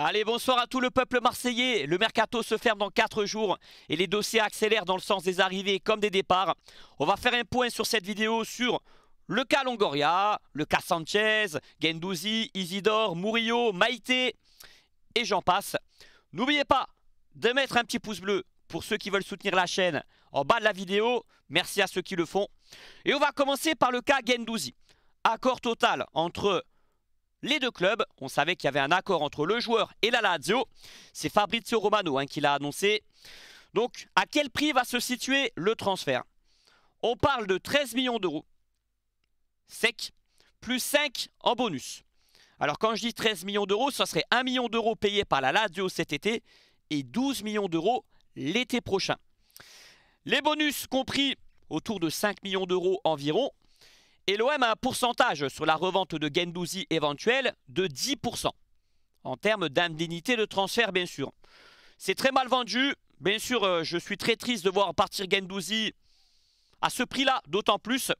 Allez, bonsoir à tout le peuple marseillais. Le mercato se ferme dans 4 jours et les dossiers accélèrent dans le sens des arrivées comme des départs. On va faire un point sur cette vidéo sur le cas Longoria, le cas Sanchez, Gendouzi, Isidore, Murillo, Maïté et j'en passe. N'oubliez pas de mettre un petit pouce bleu pour ceux qui veulent soutenir la chaîne en bas de la vidéo. Merci à ceux qui le font. Et on va commencer par le cas Gendouzi. Accord total entre les deux clubs. On savait qu'il y avait un accord entre le joueur et la Lazio. C'est Fabrizio Romano hein, qui l'a annoncé. Donc, à quel prix va se situer le transfert On parle de 13 millions d'euros sec, plus 5 en bonus. Alors, quand je dis 13 millions d'euros, ce serait 1 million d'euros payé par la Lazio cet été et 12 millions d'euros l'été prochain. Les bonus compris autour de 5 millions d'euros environ. Et l'OM a un pourcentage sur la revente de Gendouzi éventuelle de 10%, en termes d'indemnité de transfert bien sûr. C'est très mal vendu, bien sûr euh, je suis très triste de voir partir Gendouzi à ce prix-là, d'autant plus,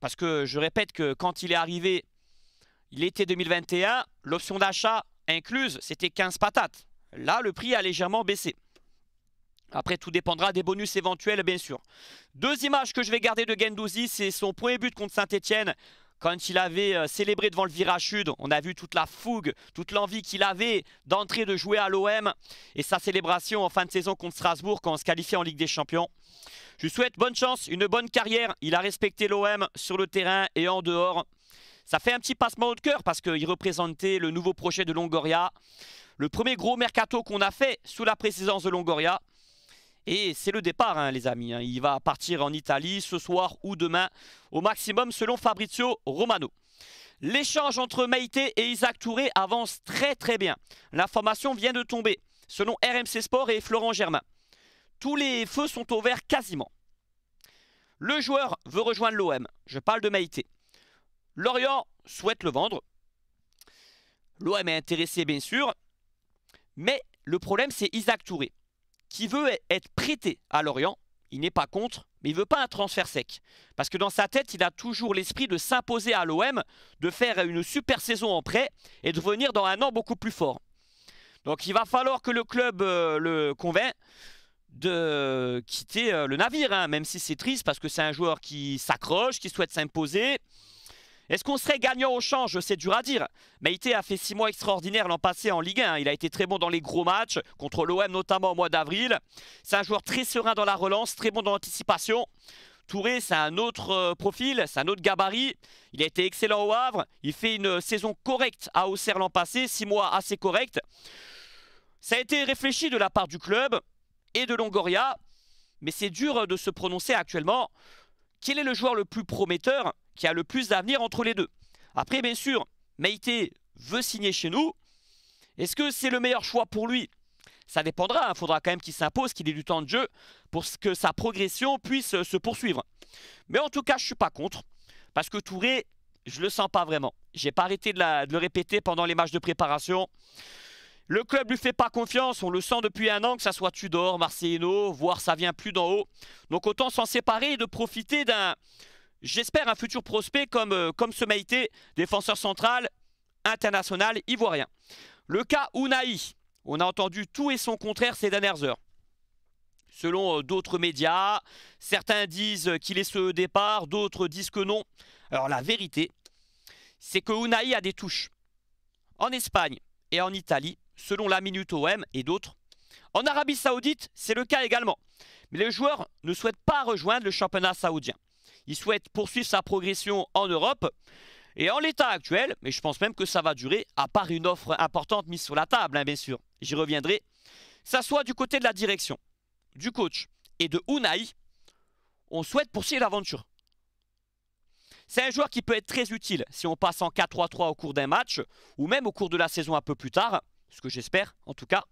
parce que je répète que quand il est arrivé l'été 2021, l'option d'achat incluse, c'était 15 patates. Là, le prix a légèrement baissé. Après, tout dépendra des bonus éventuels, bien sûr. Deux images que je vais garder de Gendouzi, c'est son premier but contre Saint-Etienne. Quand il avait euh, célébré devant le virage on a vu toute la fougue, toute l'envie qu'il avait d'entrer, de jouer à l'OM. Et sa célébration en fin de saison contre Strasbourg quand on se qualifiait en Ligue des Champions. Je lui souhaite bonne chance, une bonne carrière. Il a respecté l'OM sur le terrain et en dehors. Ça fait un petit passement au cœur parce qu'il représentait le nouveau projet de Longoria. Le premier gros mercato qu'on a fait sous la présidence de Longoria. Et c'est le départ, hein, les amis. Hein. Il va partir en Italie ce soir ou demain, au maximum selon Fabrizio Romano. L'échange entre Maïté et Isaac Touré avance très très bien. L'information vient de tomber, selon RMC Sport et Florent Germain. Tous les feux sont ouverts quasiment. Le joueur veut rejoindre l'OM. Je parle de Maïté. Lorient souhaite le vendre. L'OM est intéressé, bien sûr. Mais le problème, c'est Isaac Touré qui veut e-, être prêté à Lorient, il n'est pas contre, mais il ne veut pas un transfert sec. Parce que dans sa tête, il a toujours l'esprit de s'imposer à l'OM, de faire une super saison en prêt et de venir dans un an beaucoup plus fort. Donc il va falloir que le club euh, le convainc de quitter euh, le navire, hein, même si c'est triste parce que c'est un joueur qui s'accroche, qui souhaite s'imposer. Est-ce qu'on serait gagnant au change C'est dur à dire. Maïté a fait six mois extraordinaires l'an passé en Ligue 1. Il a été très bon dans les gros matchs, contre l'OM notamment au mois d'avril. C'est un joueur très serein dans la relance, très bon dans l'anticipation. Touré, c'est un autre euh, profil, c'est un autre gabarit. Il a été excellent au Havre. Il fait une saison correcte à Auxerre l'an passé, six mois assez corrects. Ça a été réfléchi de la part du club et de Longoria, mais c'est dur de se prononcer actuellement. Quel est le joueur le plus prometteur qui a le plus d'avenir entre les deux. Après, bien sûr, Meite veut signer chez nous. Est-ce que c'est le meilleur choix pour lui Ça dépendra, il hein. faudra quand même qu'il s'impose, qu'il ait du temps de jeu pour que sa progression puisse euh, se poursuivre. Mais en tout cas, je ne suis pas contre, parce que Touré, je le sens pas vraiment. J'ai pas arrêté de, le répéter pendant les matchs de préparation. Le club lui fait pas confiance, on le sent depuis un an, que ça soit Tudor, Marcelino, voire ça vient plus d'en haut. Donc autant s'en séparer et de profiter d'un j'espère, un futur prospect comme, euh, comme ce Maïté, défenseur central, international, ivoirien. Le cas Unai, on a entendu tout et son contraire ces dernières heures. Selon euh, d'autres médias, certains disent qu'il est ce départ, d'autres disent que non. Alors la vérité, c'est que Unai a des touches. En Espagne et en Italie, selon la Minute OM et d'autres. En Arabie Saoudite, c'est le cas également. Mais le joueur ne souhaite pas rejoindre le championnat saoudien. Il souhaite poursuivre sa progression en Europe. Et en l'état actuel, mais je pense même que ça va durer, à part une offre importante mise sur la table, hein, bien sûr, j'y reviendrai, ça soit du côté de la direction, du coach et de Unai, on souhaite poursuivre l'aventure. C'est un joueur qui peut être très utile si on passe en 4-3-3 au cours d'un match, ou même au cours de la saison un peu plus tard, ce que j'espère en tout cas,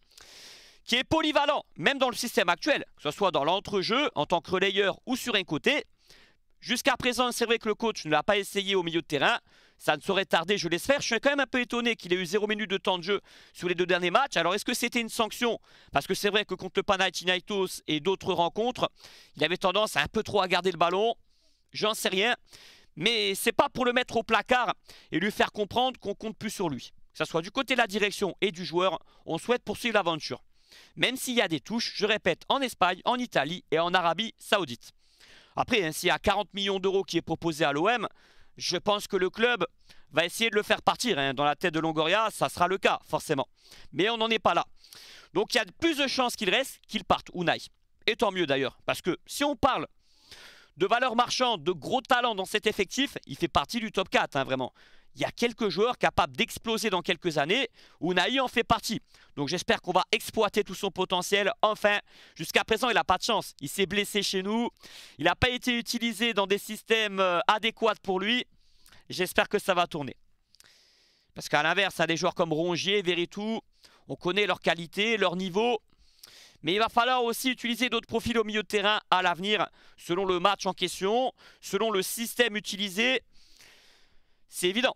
qui est polyvalent, même dans le système actuel, que ce soit dans l'entrejeu, en tant que relayeur ou sur un côté, Jusqu'à présent, c'est vrai que le coach ne l'a pas essayé au milieu de terrain. Ça ne saurait tarder, je l'espère. Je suis quand même un peu étonné qu'il ait eu zéro minute de temps de jeu sur les deux derniers matchs. Alors, est-ce que c'était une sanction Parce que c'est vrai que contre le Panathinaikos et d'autres rencontres, il avait tendance à un peu trop à garder le ballon. J'en sais rien. Mais c'est pas pour le mettre au placard et lui faire comprendre qu'on compte plus sur lui. Que ce soit du côté de la direction et du joueur, on souhaite poursuivre l'aventure. Même s'il y a des touches, je répète, en Espagne, en Italie et en Arabie Saoudite. Après, hein, s'il y a 40 millions d'euros qui est proposé à l'OM, je pense que le club va essayer de le faire partir. Hein. Dans la tête de Longoria, ça sera le cas, forcément. Mais on n'en est pas là. Donc il y a plus de chances qu'il reste qu'il parte, ou n'aille. Et tant mieux d'ailleurs, parce que si on parle de valeur marchande, de gros talent dans cet effectif, il fait partie du top 4, hein, vraiment il y a quelques joueurs capables d'exploser dans quelques années. Unai en fait partie. Donc j'espère qu'on va exploiter tout son potentiel. Enfin, jusqu'à présent, il n'a pas de chance. Il s'est blessé chez nous. Il n'a pas été utilisé dans des systèmes euh, adéquats pour lui. J'espère que ça va tourner. Parce qu'à l'inverse, à des joueurs comme Rongier, Veretout, on connaît leur qualité, leur niveau. Mais il va falloir aussi utiliser d'autres profils au milieu de terrain à l'avenir, selon le match en question, selon le système utilisé. C'est évident.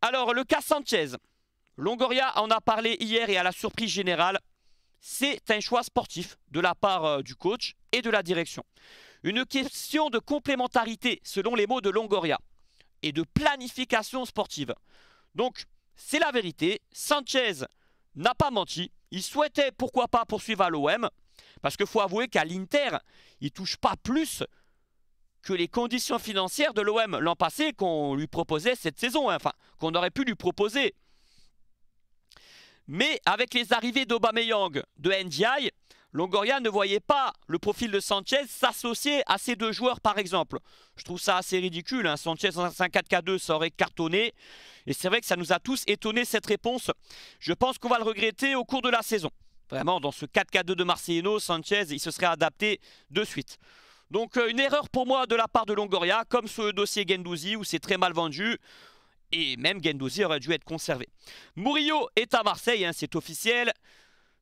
Alors, le cas Sanchez. Longoria en a parlé hier et à la surprise générale, c'est un choix sportif de la part euh, du coach et de la direction. Une question de complémentarité, selon les mots de Longoria, et de planification sportive. Donc, c'est la vérité. Sanchez n'a pas menti. Il souhaitait, pourquoi pas, poursuivre à l'OM. Parce qu'il faut avouer qu'à l'Inter, il touche pas plus que les conditions financières de l'OM l'an passé qu'on lui proposait cette saison, hein, enfin qu'on aurait pu lui proposer. Mais avec les arrivées d'Obameyang, de NDI, Longoria ne voyait pas le profil de Sanchez s'associer à ces deux joueurs par exemple. Je trouve ça assez ridicule, hein. Sanchez en 4K2 ça aurait cartonné. Et c'est vrai que ça nous a tous étonné cette réponse. Je pense qu'on va le regretter au cours de la saison. Vraiment, dans ce 4K2 de Marcelino, Sanchez, il se serait adapté de suite. Donc euh, une erreur pour moi de la part de Longoria, comme ce dossier Gendouzi où c'est très mal vendu. Et même Gendouzi aurait dû être conservé. Murillo est à Marseille, hein, c'est officiel.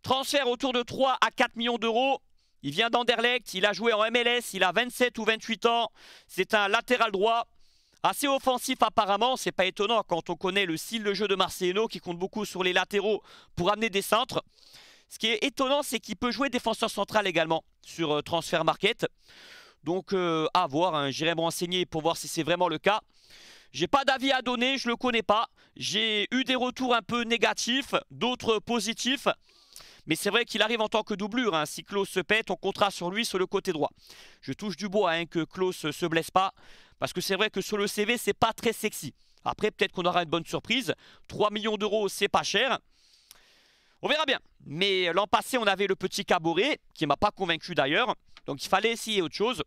Transfert autour de 3 à 4 millions d'euros. Il vient d'Anderlecht, il a joué en MLS, il a 27 ou 28 ans. C'est un latéral droit. Assez offensif apparemment, c'est pas étonnant quand on connaît le style de jeu de Marcelino qui compte beaucoup sur les latéraux pour amener des centres. Ce qui est étonnant, c'est qu'il peut jouer défenseur central également sur euh, Transfer Market. Donc euh, à voir, hein. j'irai me renseigner pour voir si c'est vraiment le cas. J'ai pas d'avis à donner, je le connais pas. J'ai eu des retours un peu négatifs, d'autres positifs. Mais c'est vrai qu'il arrive en tant que doublure. Hein. Si Klaus se pète, on comptera sur lui sur le côté droit. Je touche du bois hein, que Klaus euh, se blesse pas. Parce que c'est vrai que sur le CV, c'est pas très sexy. Après, peut-être qu'on aura une bonne surprise. 3 millions d'euros, c'est pas cher. On verra bien. Mais l'an passé, on avait le petit Caboret, qui m'a pas convaincu d'ailleurs. Donc il fallait essayer autre chose.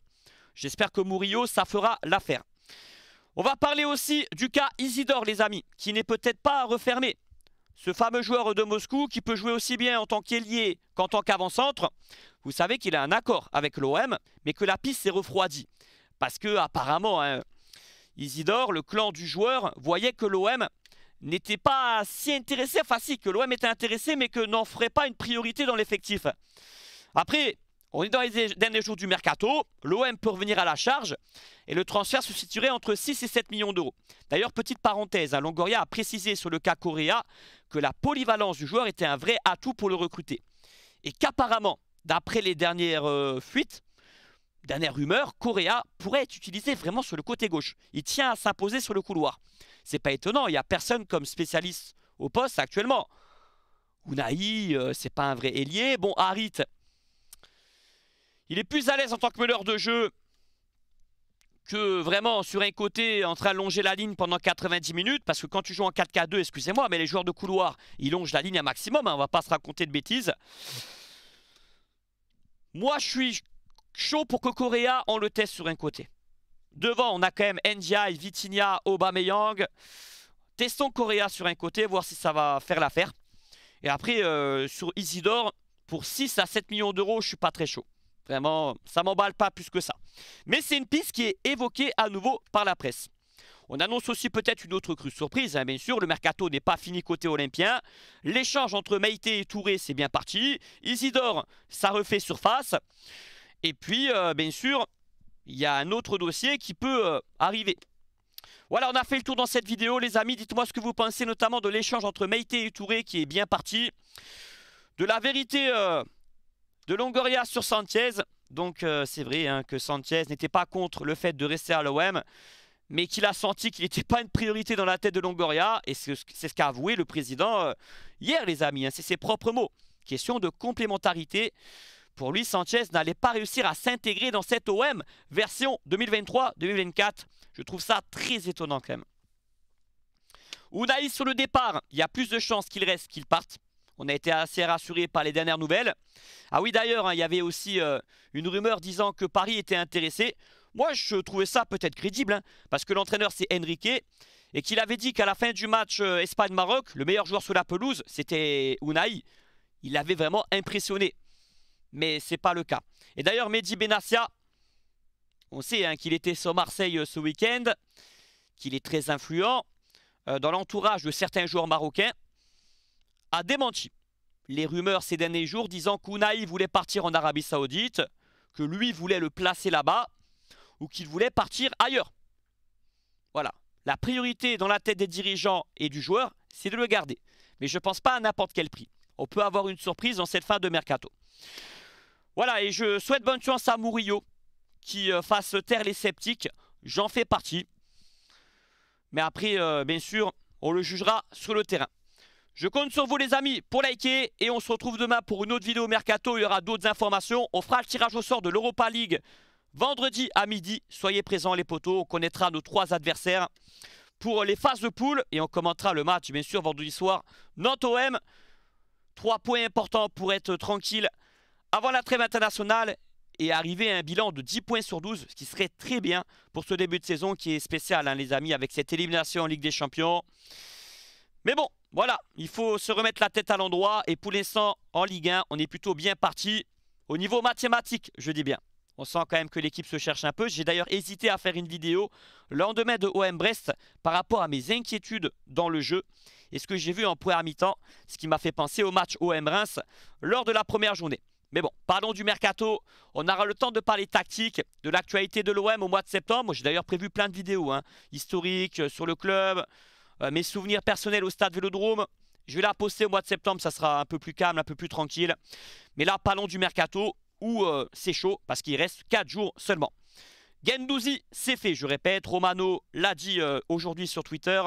J'espère que Murillo, ça fera l'affaire. On va parler aussi du cas Isidore, les amis, qui n'est peut-être pas refermé. Ce fameux joueur de Moscou qui peut jouer aussi bien en tant qu'ailier qu'en tant qu'avant-centre. Vous savez qu'il a un accord avec l'OM, mais que la piste s'est refroidie. Parce que apparemment, hein, Isidore, le clan du joueur, voyait que l'OM n'était pas si intéressé, enfin si, que l'OM était intéressé, mais que n'en ferait pas une priorité dans l'effectif. Après, on est dans les derniers jours du mercato, l'OM peut revenir à la charge et le transfert se situerait entre 6 et 7 millions d'euros. D'ailleurs, petite parenthèse, hein, Longoria a précisé sur le cas Correa que la polyvalence du joueur était un vrai atout pour le recruter. Et qu'apparemment, d'après les dernières euh, fuites, dernières rumeurs, Correa pourrait être utilisé vraiment sur le côté gauche. Il tient à s'imposer sur le couloir c'est pas étonnant. Il n'y a personne comme spécialiste au poste actuellement. Unai, euh, c'est pas un vrai ailier. Bon, Harit, il est plus à l'aise en tant que meneur de jeu que vraiment sur un côté en train de longer la ligne pendant 90 minutes parce que quand tu joues en 4K2, excusez-moi, mais les joueurs de couloir, ils longent la ligne à maximum, On hein, on va pas se raconter de bêtises. Moi, je suis chaud pour que Correa, en le teste sur un côté. Devant, on a quand même Ndiaye, Vitinha, Aubameyang. Testons Correa sur un côté, voir si ça va faire l'affaire. Et après, euh, sur Isidore, pour 6 à 7 millions d'euros, je suis pas très chaud. Vraiment, ça m'emballe pas plus que ça. Mais c'est une piste qui est évoquée à nouveau par la presse. On annonce aussi peut-être une autre crue surprise, hein, bien sûr. Le mercato n'est pas fini côté olympien. L'échange entre Meite et Touré, c'est bien parti. Isidore, ça refait surface. Et puis, euh, bien sûr, il y a un autre dossier qui peut euh, arriver. Voilà, on a fait le tour dans cette vidéo, les amis. Dites-moi ce que vous pensez notamment de l'échange entre Meite et Touré qui est bien parti. De la vérité euh, de Longoria sur Sanchez. Donc euh, c'est vrai hein, que Sanchez n'était pas contre le fait de rester à l'OM, mais qu'il a senti qu'il n'était pas une priorité dans la tête de Longoria. Et c'est ce qu'a avoué le président hier, les amis. Hein. c'est ses propres mots. Question de complémentarité. Pour lui, Sanchez n'allait pas réussir à s'intégrer dans cette OM version 2023-2024. Je trouve ça très étonnant quand même. Unai sur le départ, il y a plus de chances qu'il reste qu'il parte. On a été assez rassuré par les dernières nouvelles. Ah oui d'ailleurs, hein, il y avait aussi euh, une rumeur disant que Paris était intéressé. Moi je trouvais ça peut-être crédible, hein, parce que l'entraîneur c'est Enrique, et qu'il avait dit qu'à la fin du match euh, Espagne-Maroc, le meilleur joueur sur la pelouse, c'était Unai. Il l'avait vraiment impressionné mais c'est pas le cas. Et d'ailleurs, Mehdi Benassia, on sait hein, qu'il était sur Marseille euh, ce week-end, qu'il est très influent euh, dans l'entourage de certains joueurs marocains, a démenti les rumeurs ces derniers jours disant qu'Ounaï voulait partir en Arabie Saoudite, que lui voulait le placer là-bas, ou qu'il voulait partir ailleurs. Voilà. La priorité dans la tête des dirigeants et du joueur, c'est de le garder. Mais je ne pense pas à n'importe quel prix. On peut avoir une surprise dans cette fin de mercato. Voilà, et je souhaite bonne chance à Murillo qui euh, fasse taire les sceptiques. J'en fais partie. Mais après, euh, bien sûr, on le jugera sur le terrain. Je compte sur vous les amis pour liker et on se retrouve demain pour une autre vidéo Mercato. Il y aura d'autres informations. On fera le tirage au sort de l'Europa League vendredi à midi. Soyez présents les poteaux, on connaîtra nos trois adversaires pour les phases de poule. Et on commentera le match bien sûr vendredi soir. Nantes OM, trois points importants pour être tranquille avant la trêve internationale et arriver à un bilan de 10 points sur 12, ce qui serait très bien pour ce début de saison qui est spécial, hein, les amis, avec cette élimination en Ligue des Champions. Mais bon, voilà, il faut se remettre la tête à l'endroit. Et pour l'instant, en Ligue 1, on est plutôt bien parti au niveau mathématique, je dis bien. On sent quand même que l'équipe se cherche un peu. J'ai d'ailleurs hésité à faire une vidéo lendemain de OM Brest par rapport à mes inquiétudes dans le jeu et ce que j'ai vu en première mi-temps, ce qui m'a fait penser au match OM Reims lors de la première journée. Mais bon, parlons du mercato. On aura le temps de parler tactique, de l'actualité de l'OM au mois de septembre. J'ai d'ailleurs prévu plein de vidéos hein. historiques euh, sur le club, euh, mes souvenirs personnels au stade Vélodrome. Je vais la poster au mois de septembre, ça sera un peu plus calme, un peu plus tranquille. Mais là, parlons du mercato où euh, c'est chaud parce qu'il reste 4 jours seulement. Gendouzi, c'est fait, je répète. Romano l'a dit aujourd'hui sur Twitter.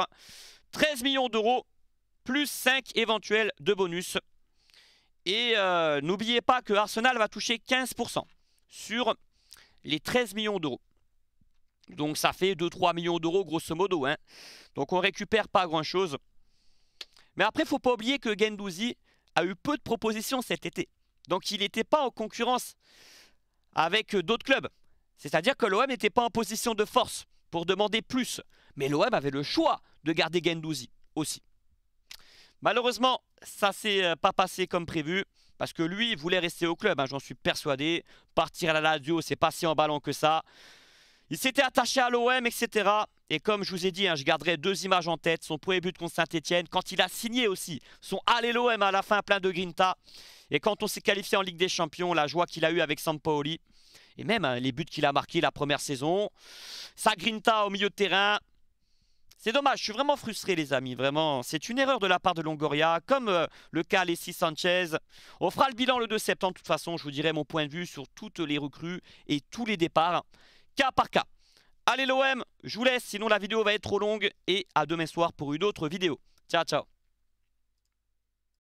13 millions d'euros, plus 5 éventuels de bonus. Et euh, n'oubliez pas que Arsenal va toucher 15% sur les 13 millions d'euros. Donc ça fait 2-3 millions d'euros grosso modo. Hein. Donc on récupère pas grand-chose. Mais après, il faut pas oublier que Gendouzi a eu peu de propositions cet été. Donc il n'était pas en concurrence avec d'autres clubs. C'est-à-dire que l'OM n'était pas en position de force pour demander plus. Mais l'OM avait le choix de garder Gendouzi aussi. Malheureusement, ça s'est euh, pas passé comme prévu. Parce que lui, il voulait rester au club, hein, j'en suis persuadé. Partir à la radio, c'est pas si ballon que ça. Il s'était attaché à l'OM, etc. Et comme je vous ai dit, hein, je garderai deux images en tête. Son premier but contre Saint-Etienne, quand il a signé aussi son Allé l'OM à la fin plein de Grinta. Et quand on s'est qualifié en Ligue des Champions, la joie qu'il a eue avec Sampaoli. Et même hein, les buts qu'il a marqués la première saison. Sa Grinta au milieu de terrain, c'est dommage, je suis vraiment frustré les amis, vraiment. C'est une erreur de la part de Longoria, comme euh, le cas Alessi Sanchez. On fera le bilan le 2 septembre, de toute façon, je vous dirai mon point de vue sur toutes les recrues et tous les départs, cas par cas. Allez l'OM, je vous laisse, sinon la vidéo va être trop longue, et à demain soir pour une autre vidéo. Ciao, ciao